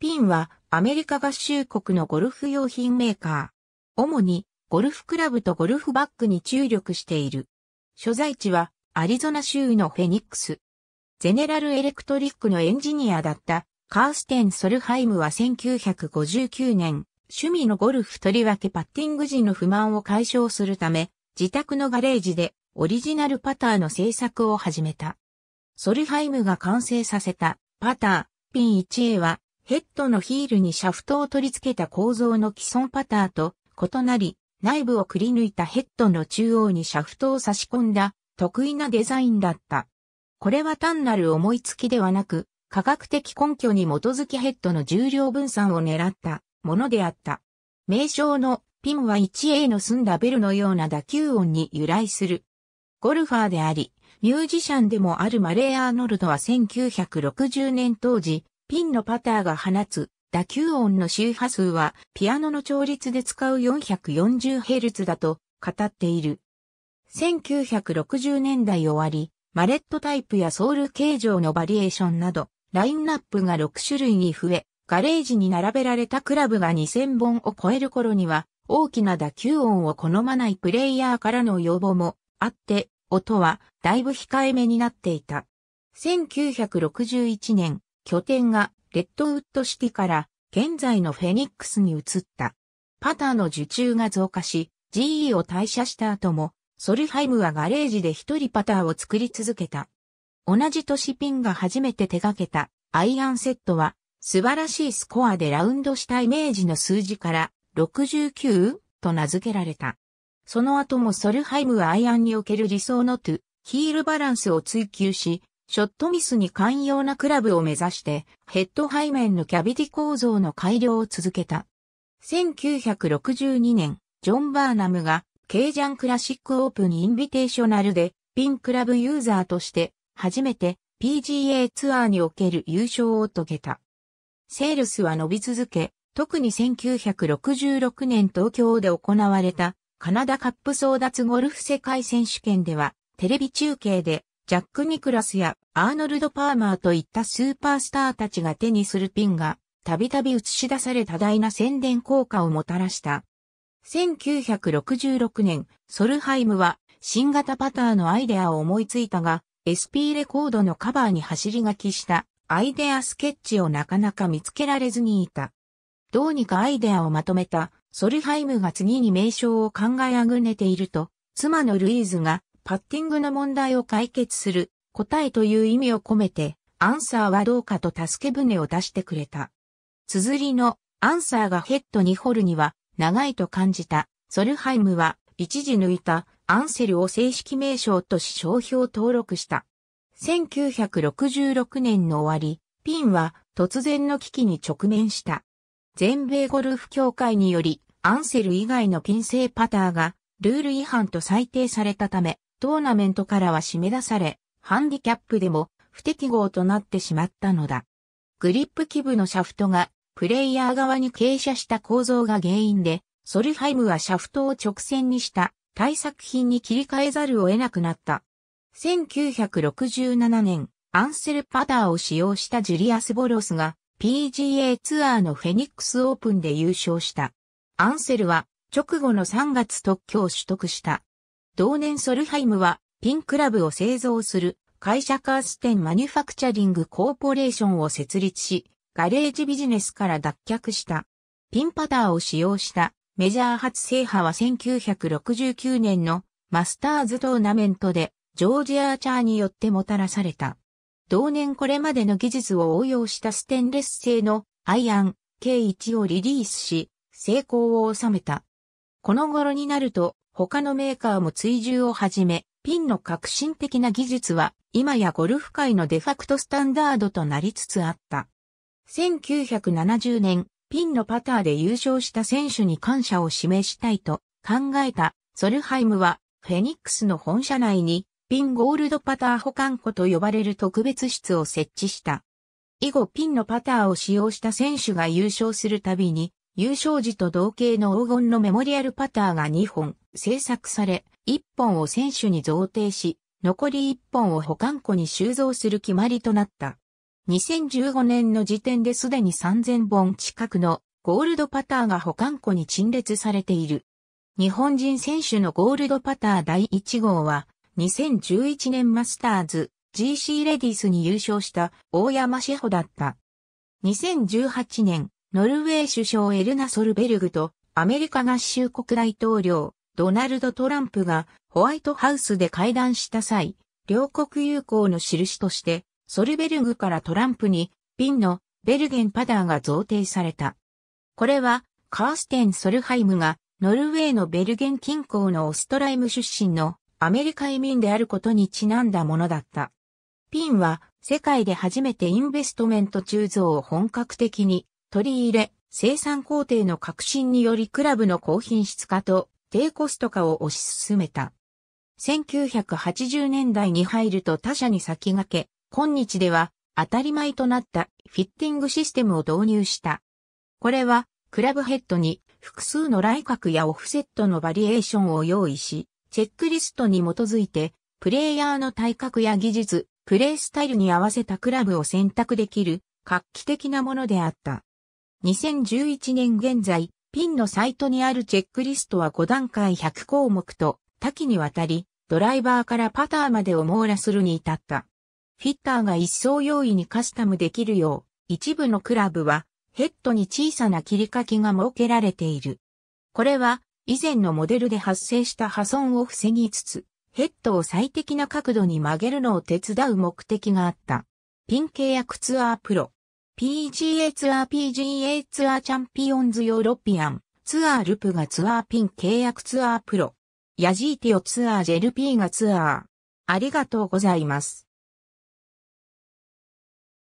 ピンはアメリカ合衆国のゴルフ用品メーカー。主にゴルフクラブとゴルフバッグに注力している。所在地はアリゾナ州のフェニックス。ゼネラルエレクトリックのエンジニアだったカーステン・ソルハイムは1959年、趣味のゴルフとりわけパッティング時の不満を解消するため、自宅のガレージでオリジナルパターの製作を始めた。ソルハイムが完成させたパター、ピン 1A はヘッドのヒールにシャフトを取り付けた構造の既存パターと異なり、内部をくり抜いたヘッドの中央にシャフトを差し込んだ得意なデザインだった。これは単なる思いつきではなく、科学的根拠に基づきヘッドの重量分散を狙ったものであった。名称のピンは 1A の澄んだベルのような打球音に由来する。ゴルファーであり、ミュージシャンでもあるマレー・アーノルドは1960年当時、ピンのパターが放つ打球音の周波数はピアノの調律で使う 440Hz だと語っている。1960年代終わり、マレットタイプやソウル形状のバリエーションなど、ラインナップが6種類に増え、ガレージに並べられたクラブが2000本を超える頃には、大きな打球音を好まないプレイヤーからの要望もあって、音はだいぶ控えめになっていた。1961年、拠点がレッドウッドシティから現在のフェニックスに移った。パターの受注が増加し、GE を退社した後も、ソルハイムはガレージで一人パターを作り続けた。同じ年ピンが初めて手掛けたアイアンセットは素晴らしいスコアでラウンドしたイメージの数字から69と名付けられた。その後もソルハイムはアイアンにおける理想のトゥヒールバランスを追求し、ショットミスに寛容なクラブを目指して、ヘッド背面のキャビティ構造の改良を続けた。1962年、ジョン・バーナムが、ケイジャンクラシックオープンインビテーショナルで、ピンクラブユーザーとして、初めて PGA ツアーにおける優勝を遂げた。セールスは伸び続け、特に1966年東京で行われたカナダカップ争奪ゴルフ世界選手権ではテレビ中継でジャック・ニクラスやアーノルド・パーマーといったスーパースターたちが手にするピンが、たびたび映し出され多大な宣伝効果をもたらした。1966年、ソルハイムは新型パターのアイデアを思いついたが、SP レコードのカバーに走り書きしたアイデアスケッチをなかなか見つけられずにいた。どうにかアイデアをまとめたソルハイムが次に名称を考えあぐねていると、妻のルイーズがパッティングの問題を解決する答えという意味を込めて、アンサーはどうかと助け舟を出してくれた。綴りのアンサーがヘッドに掘るには長いと感じた。ソルハイムは一時抜いたアンセルを正式名称とし商標登録した。1966年の終わり、ピンは突然の危機に直面した。全米ゴルフ協会により、アンセル以外のピン製パターがルール違反と裁定されたため、トーナメントからは締め出され、ハンディキャップでも不適合となってしまったのだ。グリップ基部のシャフトがプレイヤー側に傾斜した構造が原因で、ソルハイムはシャフトを直線にした対策品に切り替えざるを得なくなった。1967年、アンセルパダーを使用したジュリアス・ボロスが PGA ツアーのフェニックスオープンで優勝した。アンセルは直後の3月特許を取得した。同年ソルハイムはピンクラブを製造する会社カーステンマニュファクチャリングコーポレーションを設立し、ガレージビジネスから脱却した。ピンパターを使用したメジャー初制覇は1969年のマスターズトーナメントでジョージ・アーチャーによってもたらされた。同年これまでの技術を応用したステンレス製のアイアン K1 をリリースし、成功を収めた。この頃になると他のメーカーも追従を始め、ピンの革新的な技術は今やゴルフ界のデファクトスタンダードとなりつつあった。1970年、ピンのパターで優勝した選手に感謝を示したいと考えたソルハイムはフェニックスの本社内にピンゴールドパター保管庫と呼ばれる特別室を設置した。以後ピンのパターを使用した選手が優勝するたびに優勝時と同型の黄金のメモリアルパターが2本制作され、1本を選手に贈呈し、残り1本を保管庫に収蔵する決まりとなった。2015年の時点ですでに3000本近くのゴールドパターが保管庫に陳列されている。日本人選手のゴールドパター第1号は、2011年マスターズ GC レディスに優勝した大山志保だった。2018年、ノルウェー首相エルナ・ソルベルグとアメリカ合衆国大統領ドナルド・トランプがホワイトハウスで会談した際、両国友好の印として、ソルベルグからトランプに、ピンのベルゲンパダーが贈呈された。これは、カーステン・ソルハイムが、ノルウェーのベルゲン近郊のオストライム出身のアメリカ移民であることにちなんだものだった。ピンは、世界で初めてインベストメント鋳造を本格的に取り入れ、生産工程の革新によりクラブの高品質化と低コスト化を推し進めた。1980年代に入ると他社に先駆け、今日では当たり前となったフィッティングシステムを導入した。これはクラブヘッドに複数の来角やオフセットのバリエーションを用意し、チェックリストに基づいてプレイヤーの体格や技術、プレイスタイルに合わせたクラブを選択できる画期的なものであった。2011年現在、ピンのサイトにあるチェックリストは5段階100項目と多岐にわたり、ドライバーからパターまでを網羅するに至った。フィッターが一層容易にカスタムできるよう、一部のクラブはヘッドに小さな切り欠きが設けられている。これは以前のモデルで発生した破損を防ぎつつ、ヘッドを最適な角度に曲げるのを手伝う目的があった。ピン契約ツアープロ。PGA ツアー PGA ツアーチャンピオンズヨーロピアンツアールプがツアーピン契約ツアープロヤジーティオツアージェルピーがツアーありがとうございます。